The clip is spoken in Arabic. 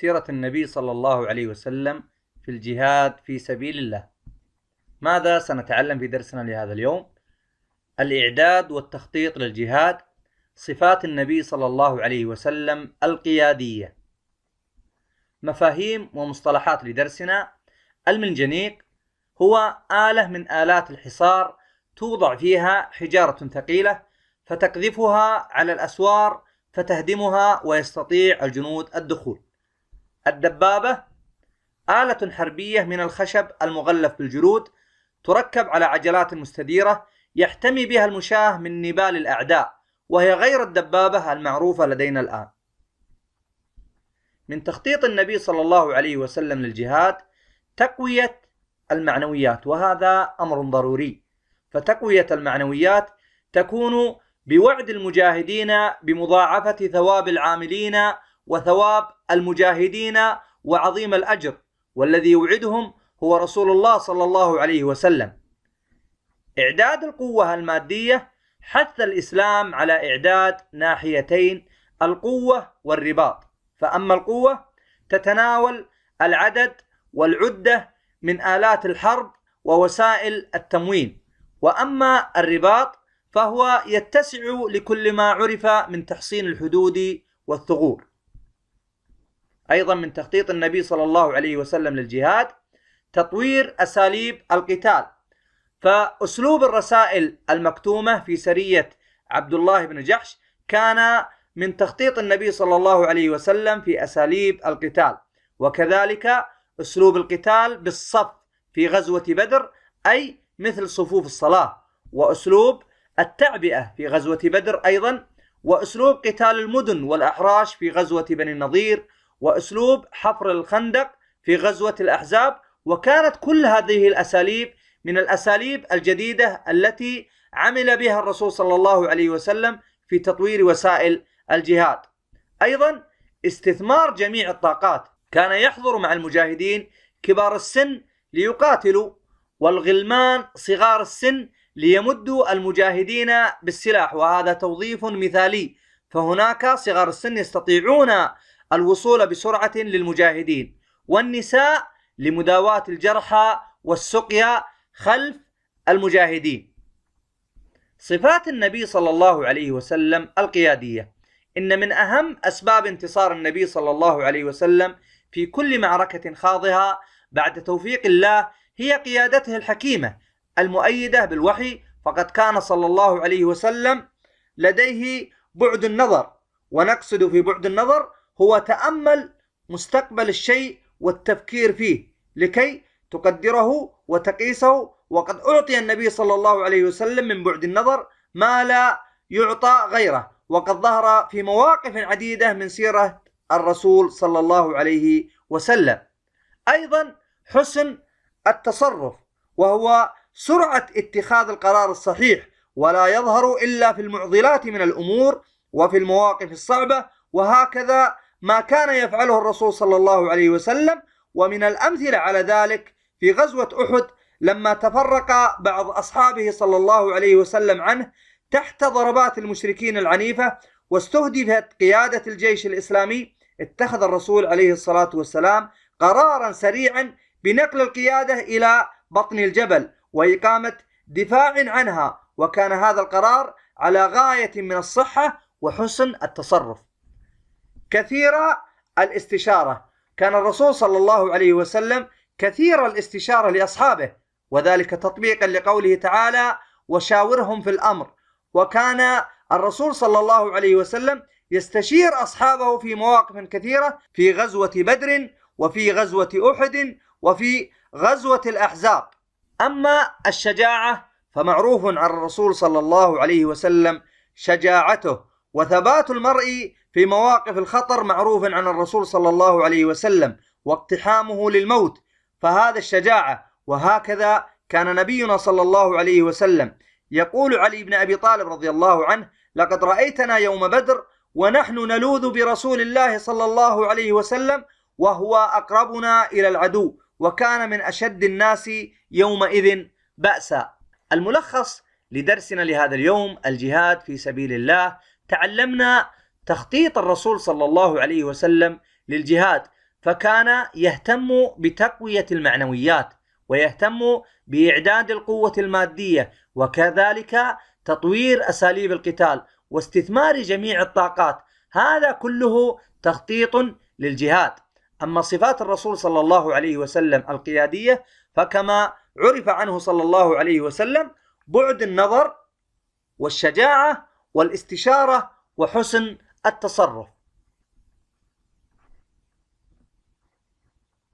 سيرة النبي صلى الله عليه وسلم في الجهاد في سبيل الله ماذا سنتعلم في درسنا لهذا اليوم؟ الإعداد والتخطيط للجهاد صفات النبي صلى الله عليه وسلم القيادية مفاهيم ومصطلحات لدرسنا المنجنيق هو آلة من آلات الحصار توضع فيها حجارة ثقيلة فتقذفها على الأسوار فتهدمها ويستطيع الجنود الدخول الدبابة آلة حربية من الخشب المغلف بالجلود تركب على عجلات مستديرة يحتمي بها المشاة من نبال الأعداء وهي غير الدبابة المعروفة لدينا الآن من تخطيط النبي صلى الله عليه وسلم للجهاد تقوية المعنويات وهذا أمر ضروري فتقوية المعنويات تكون بوعد المجاهدين بمضاعفة ثواب العاملين وثواب المجاهدين وعظيم الاجر والذي يوعدهم هو رسول الله صلى الله عليه وسلم. اعداد القوه الماديه حث الاسلام على اعداد ناحيتين القوه والرباط، فاما القوه تتناول العدد والعده من الات الحرب ووسائل التموين، واما الرباط فهو يتسع لكل ما عرف من تحصين الحدود والثغور. أيضا من تخطيط النبي صلى الله عليه وسلم للجهاد تطوير أساليب القتال فأسلوب الرسائل المكتومة في سرية عبد الله بن جحش كان من تخطيط النبي صلى الله عليه وسلم في أساليب القتال وكذلك أسلوب القتال بالصف في غزوة بدر أي مثل صفوف الصلاة وأسلوب التعبئة في غزوة بدر أيضا وأسلوب قتال المدن والأحراش في غزوة بني النضير واسلوب حفر الخندق في غزوه الاحزاب وكانت كل هذه الاساليب من الاساليب الجديده التي عمل بها الرسول صلى الله عليه وسلم في تطوير وسائل الجهاد. ايضا استثمار جميع الطاقات، كان يحضر مع المجاهدين كبار السن ليقاتلوا والغلمان صغار السن ليمدوا المجاهدين بالسلاح وهذا توظيف مثالي فهناك صغار السن يستطيعون الوصول بسرعة للمجاهدين والنساء لمداواة الجرحى والسقيا خلف المجاهدين صفات النبي صلى الله عليه وسلم القيادية إن من أهم أسباب انتصار النبي صلى الله عليه وسلم في كل معركة خاضها بعد توفيق الله هي قيادته الحكيمة المؤيدة بالوحي فقد كان صلى الله عليه وسلم لديه بعد النظر ونقصد في بعد النظر هو تأمل مستقبل الشيء والتفكير فيه لكي تقدره وتقيسه وقد أعطي النبي صلى الله عليه وسلم من بعد النظر ما لا يعطى غيره وقد ظهر في مواقف عديدة من سيرة الرسول صلى الله عليه وسلم أيضا حسن التصرف وهو سرعة اتخاذ القرار الصحيح ولا يظهر إلا في المعضلات من الأمور وفي المواقف الصعبة وهكذا ما كان يفعله الرسول صلى الله عليه وسلم ومن الأمثلة على ذلك في غزوة أحد لما تفرق بعض أصحابه صلى الله عليه وسلم عنه تحت ضربات المشركين العنيفة واستهدفت قيادة الجيش الإسلامي اتخذ الرسول عليه الصلاة والسلام قرارا سريعا بنقل القيادة إلى بطن الجبل وإقامة دفاع عنها وكان هذا القرار على غاية من الصحة وحسن التصرف كثير الاستشارة كان الرسول صلى الله عليه وسلم كثير الاستشارة لأصحابه وذلك تطبيقا لقوله تعالى وشاورهم في الأمر وكان الرسول صلى الله عليه وسلم يستشير أصحابه في مواقف كثيرة في غزوة بدر وفي غزوة أحد وفي غزوة الأحزاب أما الشجاعة فمعروف عن الرسول صلى الله عليه وسلم شجاعته وثبات المرء في مواقف الخطر معروف عن الرسول صلى الله عليه وسلم واقتحامه للموت فهذا الشجاعة وهكذا كان نبينا صلى الله عليه وسلم يقول علي بن أبي طالب رضي الله عنه لقد رأيتنا يوم بدر ونحن نلوذ برسول الله صلى الله عليه وسلم وهو أقربنا إلى العدو وكان من أشد الناس يومئذ بأسا الملخص لدرسنا لهذا اليوم الجهاد في سبيل الله تعلمنا تخطيط الرسول صلى الله عليه وسلم للجهاد فكان يهتم بتقويه المعنويات ويهتم باعداد القوه الماديه وكذلك تطوير اساليب القتال واستثمار جميع الطاقات هذا كله تخطيط للجهاد اما صفات الرسول صلى الله عليه وسلم القياديه فكما عرف عنه صلى الله عليه وسلم بعد النظر والشجاعه والاستشاره وحسن التصرف